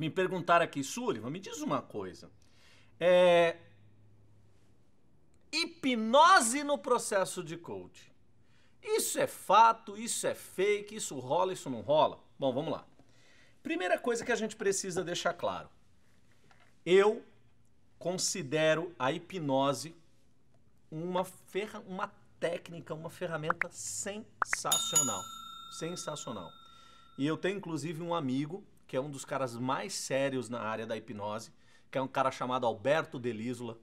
Me perguntaram aqui, Sullivan, me diz uma coisa. É... Hipnose no processo de coaching. Isso é fato, isso é fake, isso rola, isso não rola? Bom, vamos lá. Primeira coisa que a gente precisa deixar claro. Eu considero a hipnose uma, ferra, uma técnica, uma ferramenta sensacional. Sensacional. E eu tenho inclusive um amigo que é um dos caras mais sérios na área da hipnose, que é um cara chamado Alberto Delisola,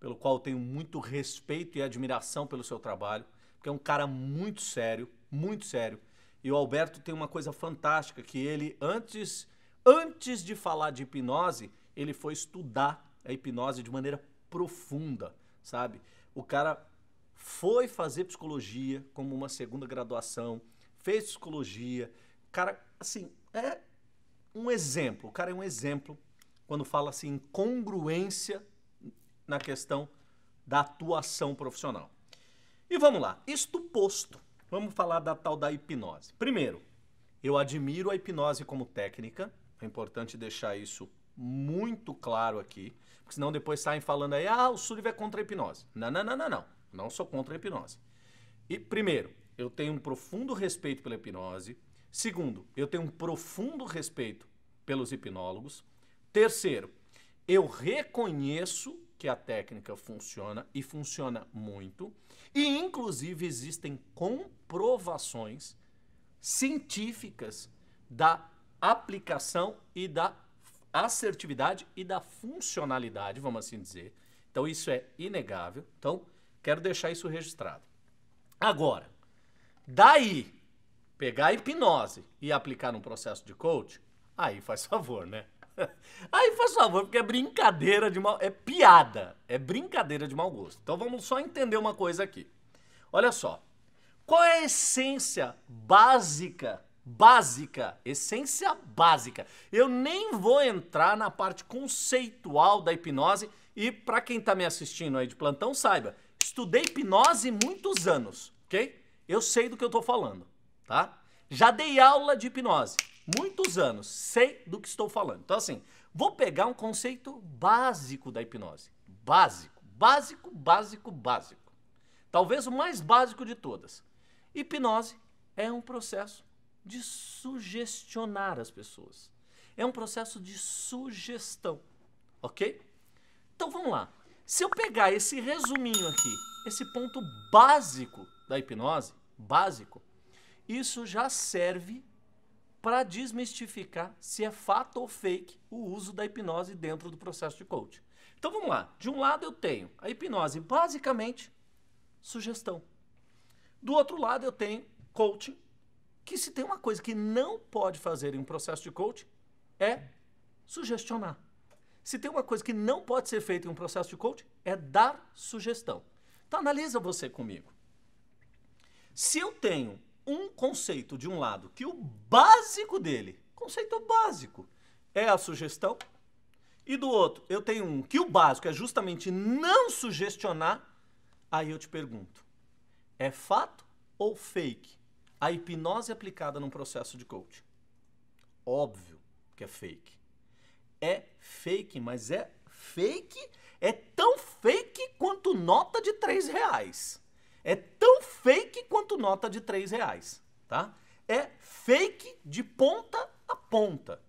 pelo qual tenho muito respeito e admiração pelo seu trabalho, porque é um cara muito sério, muito sério. E o Alberto tem uma coisa fantástica que ele antes antes de falar de hipnose, ele foi estudar a hipnose de maneira profunda, sabe? O cara foi fazer psicologia como uma segunda graduação, fez psicologia. Cara, assim, é um exemplo. O cara é um exemplo quando fala assim em congruência na questão da atuação profissional. E vamos lá, isto posto, vamos falar da tal da hipnose. Primeiro, eu admiro a hipnose como técnica, é importante deixar isso muito claro aqui, porque senão depois saem falando aí, ah, o Sullivan é contra a hipnose. Não, não, não, não, não, não sou contra a hipnose. E primeiro, eu tenho um profundo respeito pela hipnose, Segundo, eu tenho um profundo respeito pelos hipnólogos. Terceiro, eu reconheço que a técnica funciona e funciona muito. E, inclusive, existem comprovações científicas da aplicação e da assertividade e da funcionalidade, vamos assim dizer. Então, isso é inegável. Então, quero deixar isso registrado. Agora, daí pegar a hipnose e aplicar num processo de coach, aí faz favor, né? Aí faz favor, porque é brincadeira de mal. É piada. É brincadeira de mau gosto. Então vamos só entender uma coisa aqui. Olha só. Qual é a essência básica? Básica. Essência básica. Eu nem vou entrar na parte conceitual da hipnose. E para quem está me assistindo aí de plantão, saiba. Estudei hipnose muitos anos, ok? Eu sei do que eu estou falando tá? Já dei aula de hipnose, muitos anos, sei do que estou falando. Então, assim, vou pegar um conceito básico da hipnose. Básico, básico, básico, básico. Talvez o mais básico de todas. Hipnose é um processo de sugestionar as pessoas. É um processo de sugestão, ok? Então vamos lá. Se eu pegar esse resuminho aqui, esse ponto básico da hipnose, básico, isso já serve para desmistificar se é fato ou fake o uso da hipnose dentro do processo de coaching. Então vamos lá. De um lado eu tenho a hipnose basicamente sugestão. Do outro lado eu tenho coaching, que se tem uma coisa que não pode fazer em um processo de coaching é sugestionar. Se tem uma coisa que não pode ser feita em um processo de coaching é dar sugestão. Então analisa você comigo. Se eu tenho um conceito de um lado, que o básico dele, conceito básico, é a sugestão, e do outro, eu tenho um que o básico é justamente não sugestionar, aí eu te pergunto, é fato ou fake a hipnose aplicada num processo de coaching? Óbvio que é fake. É fake, mas é fake, é tão fake quanto nota de 3 reais. É tão fake quanto nota de 3 reais, tá? É fake de ponta a ponta.